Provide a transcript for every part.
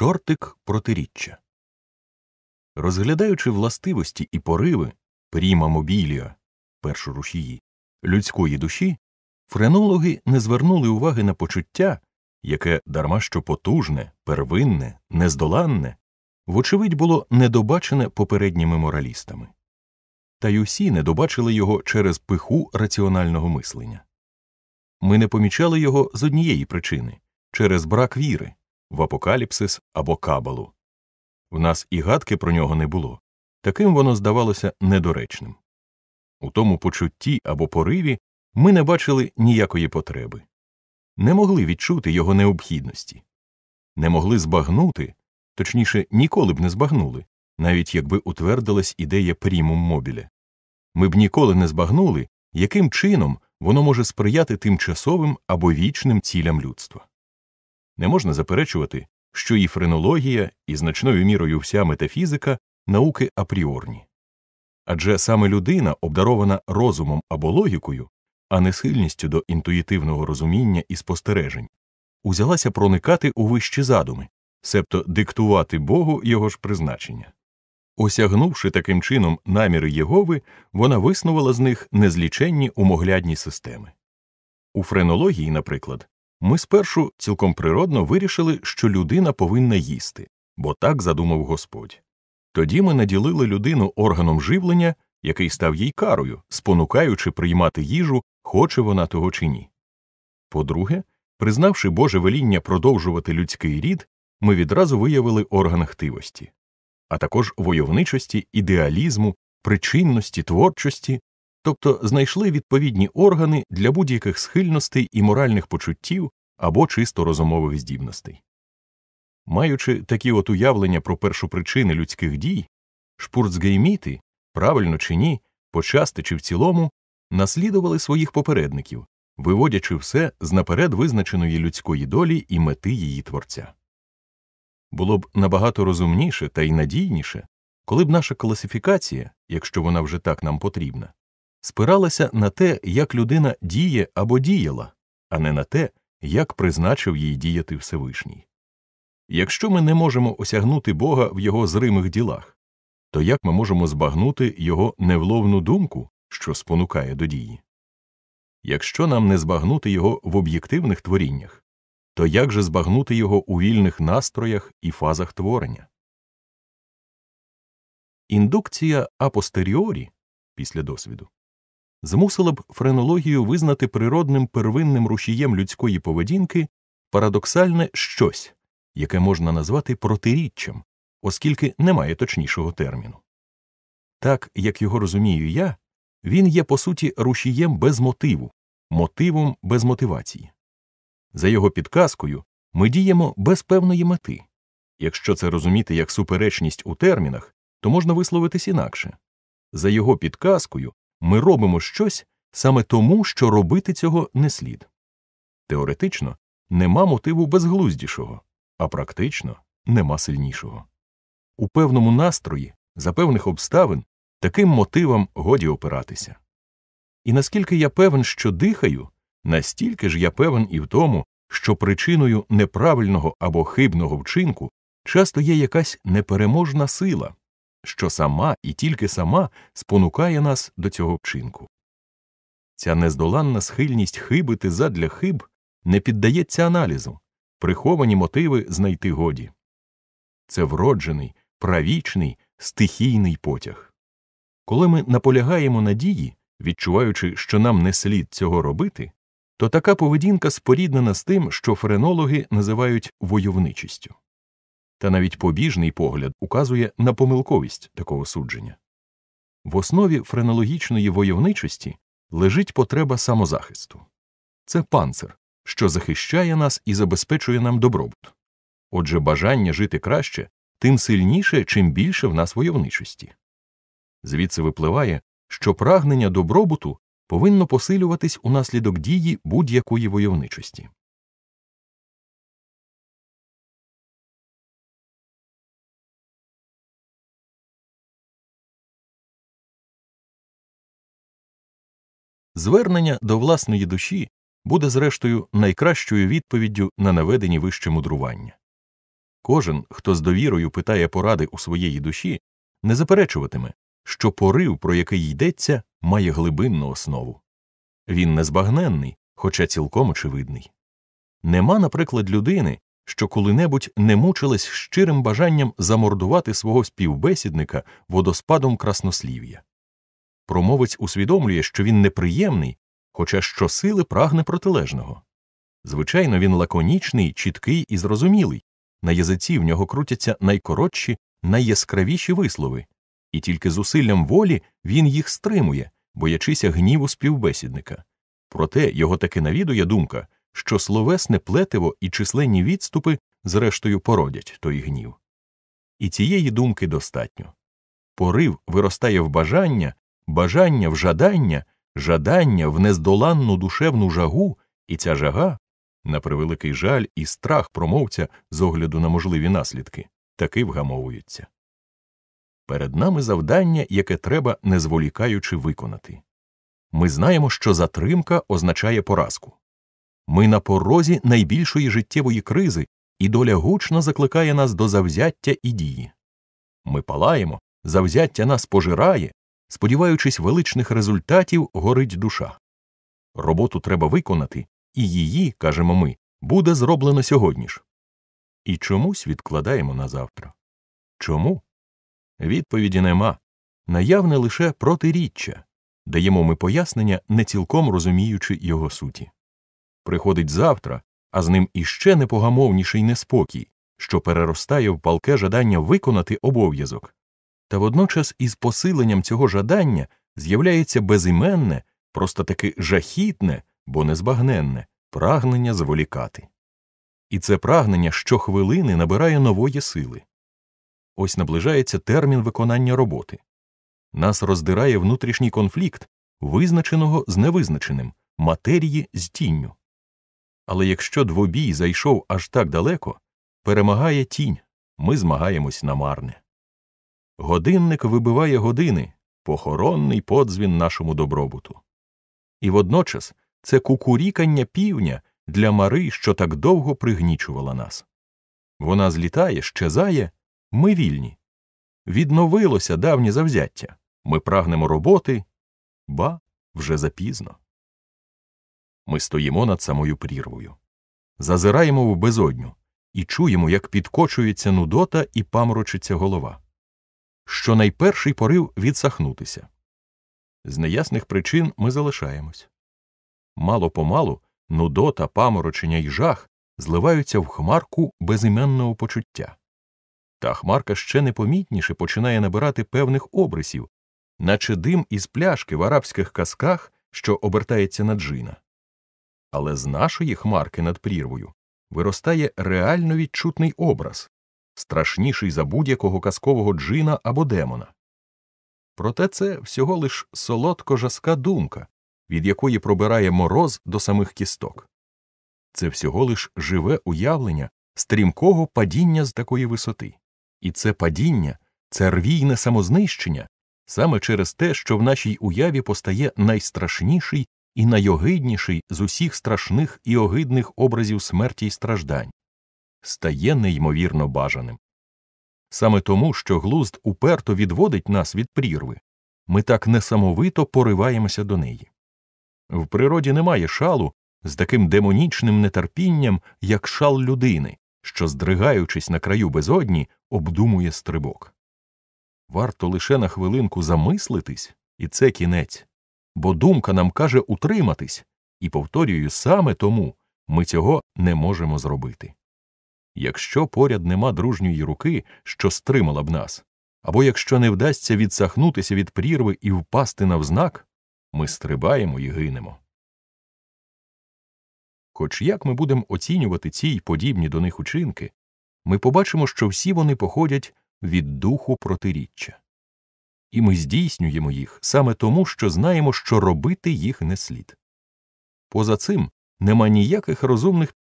Чортик протиріччя. Розглядаючи властивості і пориви пріма мобіліо, першу рушії, людської душі, френологи не звернули уваги на почуття, яке дарма що потужне, первинне, нездоланне, вочевидь було недобачене попередніми моралістами, та й усі недобачили його через пиху раціонального мислення. Ми не помічали його з однієї причини через брак віри в апокаліпсис або кабалу. В нас і гадки про нього не було, таким воно здавалося недоречним. У тому почутті або пориві ми не бачили ніякої потреби, не могли відчути його необхідності, не могли збагнути, точніше, ніколи б не збагнули, навіть якби утвердилась ідея прімум мобіля. Ми б ніколи не збагнули, яким чином воно може сприяти тимчасовим або вічним цілям людства не можна заперечувати, що і френологія, і значною мірою вся метафізика науки апріорні. Адже саме людина обдарована розумом або логікою, а не схильністю до інтуїтивного розуміння і спостережень, узялася проникати у вищі задуми, себто диктувати Богу його ж призначення. Осягнувши таким чином наміри Єгови, вона виснувала з них незліченні умоглядні системи. У френології, наприклад, ми спершу цілком природно вирішили, що людина повинна їсти, бо так задумав Господь. Тоді ми наділили людину органом живлення, який став їй карою, спонукаючи приймати їжу, хоче вона того чи ні. По друге, признавши Боже веління продовжувати людський рід, ми відразу виявили орган хтивості, а також войовничості, ідеалізму, причинності, творчості тобто знайшли відповідні органи для будь-яких схильностей і моральних почуттів або чисто розумових здібностей. Маючи такі от уявлення про першопричини людських дій, шпурцгейміти, правильно чи ні, почасти чи в цілому, наслідували своїх попередників, виводячи все з наперед визначеної людської долі і мети її творця. Було б набагато розумніше та й надійніше, коли б наша класифікація, якщо вона вже так нам потрібна, спиралася на те, як людина діє або діяла, а не на те, як призначив їй діяти Всевишній. Якщо ми не можемо осягнути Бога в його зримих ділах, то як ми можемо збагнути його невловну думку, що спонукає до дії? Якщо нам не збагнути його в об'єктивних творіннях, то як же збагнути його у вільних настроях і фазах творення? Індукція апостеріорі після досвіду змусила б френологію визнати природним первинним рушієм людської поведінки парадоксальне щось, яке можна назвати протиріччям, оскільки немає точнішого терміну. Так як його розумію я, він є по суті рушієм без мотиву, мотивом без мотивації. За його підказкою, ми діємо без певної мети. Якщо це розуміти як суперечність у термінах, то можна висловитись інакше. За його підказкою, ми робимо щось саме тому, що робити цього не слід. Теоретично нема мотиву безглуздішого, а практично нема сильнішого. У певному настрої, за певних обставин, таким мотивам годі опиратися. І наскільки я певен, що дихаю, настільки ж я певен і в тому, що причиною неправильного або хибного вчинку часто є якась непереможна сила, що сама і тільки сама спонукає нас до цього вчинку. Ця нездоланна схильність хибити задля хиб не піддається аналізу, приховані мотиви знайти годі. Це вроджений, правічний, стихійний потяг. Коли ми наполягаємо надії, відчуваючи, що нам не слід цього робити, то така поведінка споріднена з тим, що френологи називають войовничістю та навіть побіжний погляд указує на помилковість такого судження. В основі френологічної войовничості лежить потреба самозахисту це панцир, що захищає нас і забезпечує нам добробут. Отже, бажання жити краще, тим сильніше, чим більше в нас войовничості. Звідси випливає, що прагнення добробуту повинно посилюватись унаслідок дії будь-якої войовничості. Звернення до власної душі буде, зрештою, найкращою відповіддю на наведені вище мудрування. Кожен, хто з довірою питає поради у своєї душі, не заперечуватиме, що порив, про який йдеться, має глибинну основу. Він незбагненний, хоча цілком очевидний. Нема, наприклад, людини, що коли-небудь не мучилась щирим бажанням замордувати свого співбесідника водоспадом краснослів'я промовець усвідомлює, що він неприємний, хоча щосили прагне протилежного. Звичайно, він лаконічний, чіткий і зрозумілий, на язиці в нього крутяться найкоротші, найяскравіші вислови, і тільки зусиллям волі він їх стримує, боячися гніву співбесідника. Проте його таки навідує думка, що словесне плетиво і численні відступи зрештою породять той гнів. І цієї думки достатньо. Порив виростає в бажання, бажання в жадання, жадання в нездоланну душевну жагу, і ця жага, на превеликий жаль і страх промовця з огляду на можливі наслідки, таки вгамовуються. Перед нами завдання, яке треба не зволікаючи виконати. Ми знаємо, що затримка означає поразку. Ми на порозі найбільшої життєвої кризи, і доля гучно закликає нас до завзяття і дії. Ми палаємо, завзяття нас пожирає, сподіваючись величних результатів, горить душа. Роботу треба виконати, і її, кажемо ми, буде зроблено сьогодні ж. І чомусь відкладаємо на завтра. Чому? Відповіді нема. Наявне лише протиріччя даємо ми пояснення, не цілком розуміючи його суті. Приходить завтра, а з ним іще непогамовніший неспокій, що переростає в палке жадання виконати обов'язок. Та водночас із посиленням цього жадання з'являється безіменне, просто таки жахітне, бо незбагненне прагнення зволікати. І це прагнення щохвилини набирає нової сили. Ось наближається термін виконання роботи. Нас роздирає внутрішній конфлікт, визначеного з невизначеним, матерії з тінню. Але якщо двобій зайшов аж так далеко, перемагає тінь, ми змагаємось на марне. Годинник вибиває години, похоронний подзвін нашому добробуту. І водночас це кукурікання півня для мари, що так довго пригнічувала нас. Вона злітає, щезає, ми вільні. Відновилося давнє завзяття. Ми прагнемо роботи, ба вже запізно. Ми стоїмо над самою прірвою, зазираємо в безодню і чуємо, як підкочується нудота і памрочиться голова що найперший порив відсахнутися. З неясних причин ми залишаємось. Мало помалу нудота, паморочення й жах зливаються в хмарку безіменного почуття. Та хмарка ще непомітніше починає набирати певних обрисів, наче дим із пляшки в арабських казках, що обертається на джина. Але з нашої хмарки над прірвою виростає реально відчутний образ страшніший за будь-якого казкового джина або демона. Проте це всього лиш солодко жаска думка, від якої пробирає мороз до самих кісток. Це всього лиш живе уявлення стрімкого падіння з такої висоти, і це падіння, це рвійне самознищення саме через те, що в нашій уяві постає найстрашніший і найогидніший з усіх страшних і огидних образів смерті й страждань стає неймовірно бажаним. Саме тому, що глузд уперто відводить нас від прірви, ми так несамовито пориваємося до неї. В природі немає шалу з таким демонічним нетерпінням, як шал людини, що, здригаючись на краю безодні, обдумує стрибок. Варто лише на хвилинку замислитись, і це кінець, бо думка нам каже утриматись, і повторюю, саме тому ми цього не можемо зробити якщо поряд нема дружньої руки, що стримала б нас, або якщо не вдасться відсахнутися від прірви і впасти навзнак, ми стрибаємо і гинемо. Хоч як ми будемо оцінювати ці й подібні до них учинки, ми побачимо, що всі вони походять від духу протиріччя, і ми здійснюємо їх саме тому, що знаємо, що робити їх не слід. Поза цим нема ніяких розумних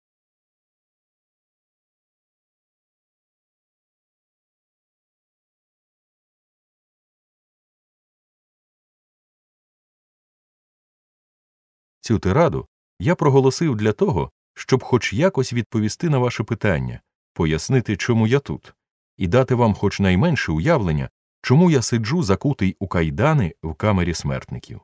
Цю тираду я проголосив для того, щоб хоч якось відповісти на ваше питання, пояснити, чому я тут, і дати вам хоч найменше уявлення, чому я сиджу закутий у кайдани в камері смертників.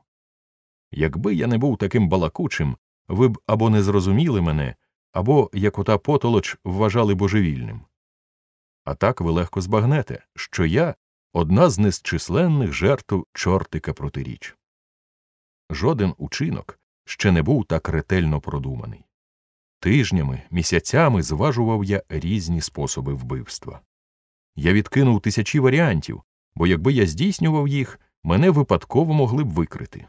Якби я не був таким балакучим, ви б або не зрозуміли мене, або як ота потолоч вважали божевільним. А так ви легко збагнете, що я одна з незчисленних жертв чортика протиріч. Жоден учинок, ще не був так ретельно продуманий. Тижнями, місяцями зважував я різні способи вбивства. Я відкинув тисячі варіантів, бо якби я здійснював їх, мене випадково могли б викрити.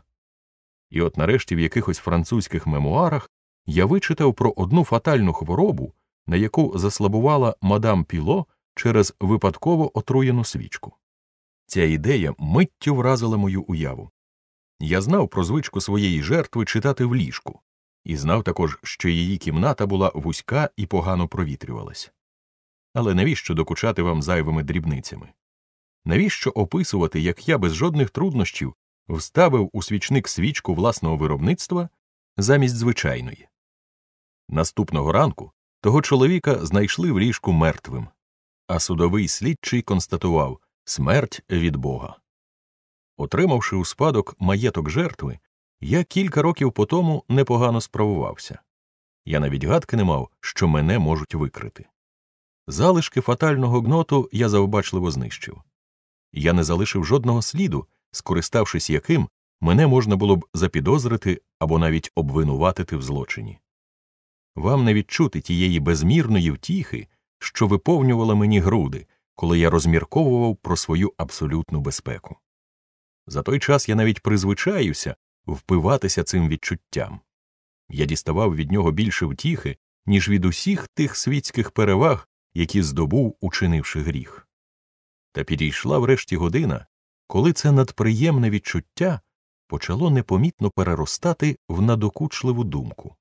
І от нарешті в якихось французьких мемуарах я вичитав про одну фатальну хворобу, на яку заслабувала мадам Піло через випадково отруєну свічку. Ця ідея миттю вразила мою уяву. Я знав про звичку своєї жертви читати в ліжку, і знав також, що її кімната була вузька і погано провітрювалась. Але навіщо докучати вам зайвими дрібницями? Навіщо описувати, як я без жодних труднощів вставив у свічник свічку власного виробництва замість звичайної? Наступного ранку того чоловіка знайшли в ліжку мертвим, а судовий слідчий констатував смерть від Бога. Отримавши у спадок маєток жертви, я кілька років по тому непогано справувався. Я навіть гадки не мав, що мене можуть викрити. Залишки фатального гноту я завбачливо знищив. Я не залишив жодного сліду, скориставшись яким мене можна було б запідозрити або навіть обвинуватити в злочині. Вам не відчути тієї безмірної втіхи, що виповнювала мені груди, коли я розмірковував про свою абсолютну безпеку. За той час я навіть призвичаюся впиватися цим відчуттям. Я діставав від нього більше втіхи, ніж від усіх тих світських переваг, які здобув, учинивши гріх. Та підійшла врешті година, коли це надприємне відчуття почало непомітно переростати в надокучливу думку.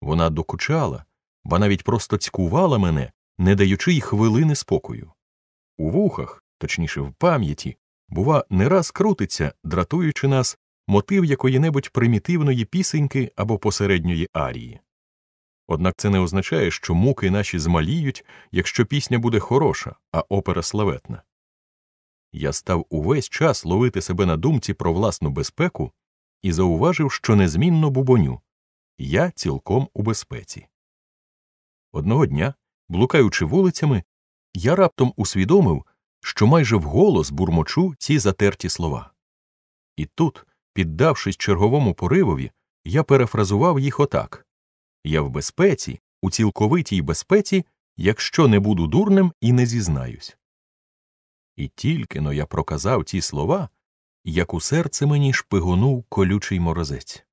Вона докучала, ба навіть просто цькувала мене, не даючи й хвилини спокою. У вухах, точніше в пам'яті, бува, не раз крутиться, дратуючи нас, мотив якої-небудь примітивної пісеньки або посередньої арії. Однак це не означає, що муки наші змаліють, якщо пісня буде хороша, а опера славетна. Я став увесь час ловити себе на думці про власну безпеку і зауважив, що незмінно бубоню я цілком у безпеці. Одного дня, блукаючи вулицями, я раптом усвідомив, що майже вголос бурмочу ці затерті слова. І тут, піддавшись черговому поривові, я перефразував їх отак Я в безпеці, у цілковитій безпеці, якщо не буду дурним і не зізнаюсь. І тільки но я проказав ті слова, як у серце мені шпигонув колючий морозець.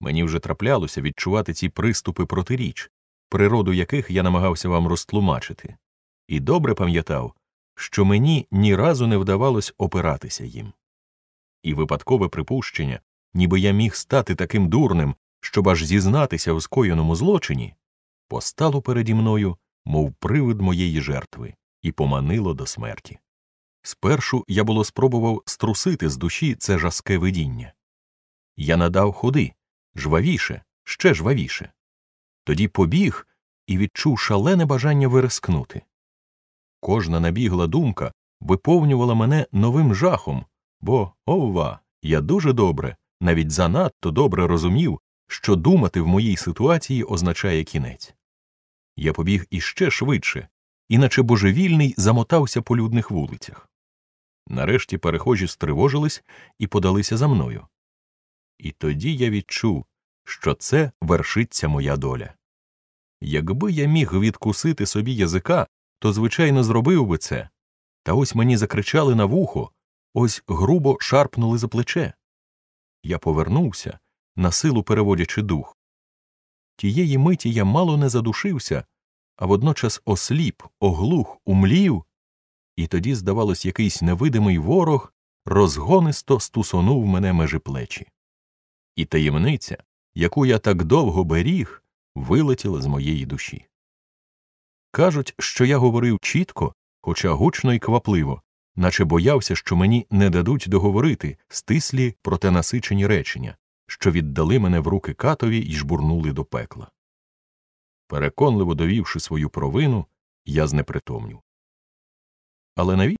Мені вже траплялося відчувати ці приступи протиріч, природу яких я намагався вам розтлумачити, і добре пам'ятав, що мені ні разу не вдавалось опиратися їм. І випадкове припущення, ніби я міг стати таким дурним, щоб аж зізнатися в скоєному злочині, постало переді мною, мов привид моєї жертви, і поманило до смерті. Спершу я було спробував струсити з душі це жаске видіння. Я надав ходи жвавіше, ще жвавіше. Тоді побіг і відчув шалене бажання вирискнути. Кожна набігла думка виповнювала мене новим жахом, бо, ова, я дуже добре, навіть занадто добре розумів, що думати в моїй ситуації означає кінець. Я побіг іще швидше, іначе божевільний замотався по людних вулицях. Нарешті перехожі стривожились і подалися за мною. І тоді я відчув, що це вершиться моя доля. Якби я міг відкусити собі язика то, звичайно, зробив би це. Та ось мені закричали на вухо, ось грубо шарпнули за плече. Я повернувся, на силу переводячи дух. Тієї миті я мало не задушився, а водночас осліп, оглух, умлів, і тоді, здавалось, якийсь невидимий ворог розгонисто стусонув мене межі плечі. І таємниця, яку я так довго беріг, вилетіла з моєї душі. Кажуть, що я говорив чітко, хоча гучно і квапливо, наче боявся, що мені не дадуть договорити стислі проте насичені речення, що віддали мене в руки катові і жбурнули до пекла. Переконливо довівши свою провину, я знепритомнів. Але навіщо?